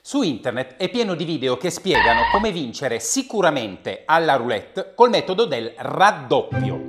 Su internet è pieno di video che spiegano come vincere sicuramente alla roulette col metodo del raddoppio.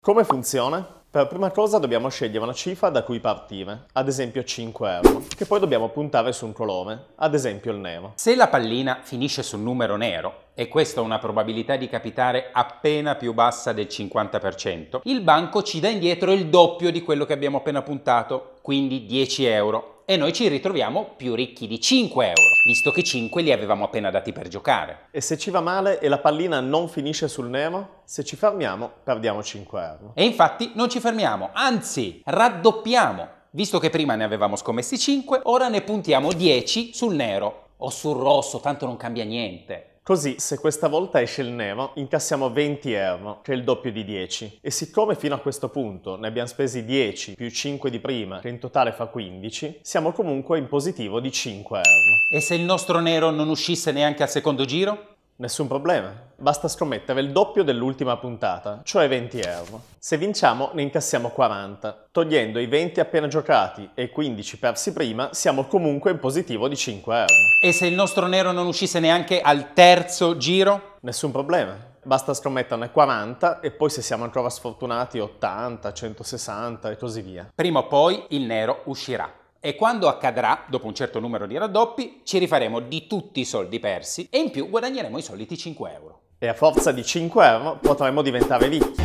Come funziona? Per prima cosa dobbiamo scegliere una cifra da cui partire, ad esempio 5 euro, che poi dobbiamo puntare su un colore, ad esempio il nero. Se la pallina finisce sul numero nero, e questa ha una probabilità di capitare appena più bassa del 50%, il banco ci dà indietro il doppio di quello che abbiamo appena puntato, quindi 10 euro e noi ci ritroviamo più ricchi di 5 euro, visto che 5 li avevamo appena dati per giocare. E se ci va male e la pallina non finisce sul Nemo? Se ci fermiamo perdiamo 5 euro. E infatti non ci fermiamo, anzi raddoppiamo. Visto che prima ne avevamo scommessi 5, ora ne puntiamo 10 sul nero o sul rosso, tanto non cambia niente. Così, se questa volta esce il nero, incassiamo 20 euro, che è il doppio di 10. E siccome fino a questo punto ne abbiamo spesi 10 più 5 di prima, che in totale fa 15, siamo comunque in positivo di 5 euro. E se il nostro nero non uscisse neanche al secondo giro? Nessun problema. Basta scommettere il doppio dell'ultima puntata, cioè 20 euro. Se vinciamo ne incassiamo 40. Togliendo i 20 appena giocati e i 15 persi prima, siamo comunque in positivo di 5 euro. E se il nostro nero non uscisse neanche al terzo giro? Nessun problema. Basta scommetterne 40 e poi se siamo ancora sfortunati 80, 160 e così via. Prima o poi il nero uscirà e quando accadrà, dopo un certo numero di raddoppi, ci rifaremo di tutti i soldi persi e in più guadagneremo i soliti 5 euro. E a forza di 5 euro potremo diventare ricchi.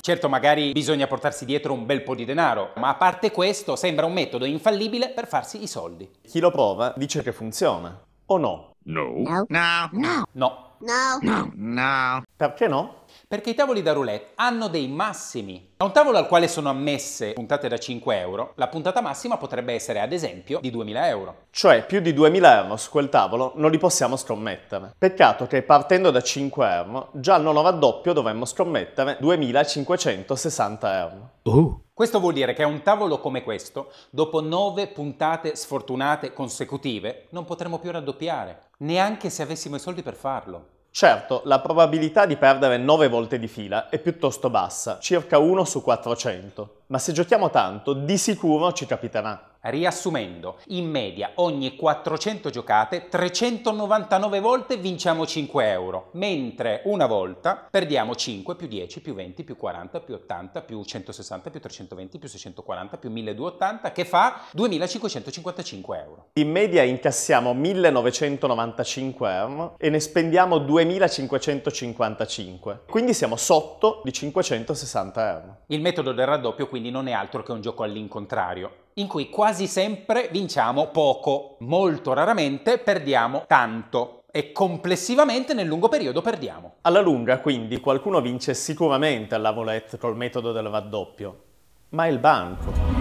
Certo, magari bisogna portarsi dietro un bel po' di denaro, ma a parte questo sembra un metodo infallibile per farsi i soldi. Chi lo prova dice che funziona. O no? No. No. No. No. no. No. No. No. Perché no? Perché i tavoli da roulette hanno dei massimi. A un tavolo al quale sono ammesse puntate da 5 euro, la puntata massima potrebbe essere ad esempio di 2000 euro. Cioè più di 2000 euro su quel tavolo non li possiamo scommettere. Peccato che partendo da 5 euro, già al nono raddoppio dovremmo scommettere 2560 euro. Oh! Questo vuol dire che a un tavolo come questo, dopo nove puntate sfortunate consecutive, non potremo più raddoppiare, neanche se avessimo i soldi per farlo. Certo, la probabilità di perdere 9 volte di fila è piuttosto bassa, circa 1 su 400, ma se giochiamo tanto, di sicuro ci capiterà. Riassumendo, in media ogni 400 giocate 399 volte vinciamo 5 euro, mentre una volta perdiamo 5 più 10 più 20 più 40 più 80 più 160 più 320 più 640 più 1280 che fa 2555 euro. In media incassiamo 1995 euro e ne spendiamo 2555, quindi siamo sotto di 560 euro. Il metodo del raddoppio quindi non è altro che un gioco all'incontrario in cui quasi sempre vinciamo poco, molto raramente perdiamo tanto e complessivamente nel lungo periodo perdiamo. Alla lunga, quindi, qualcuno vince sicuramente alla roulette col metodo del raddoppio, ma il banco.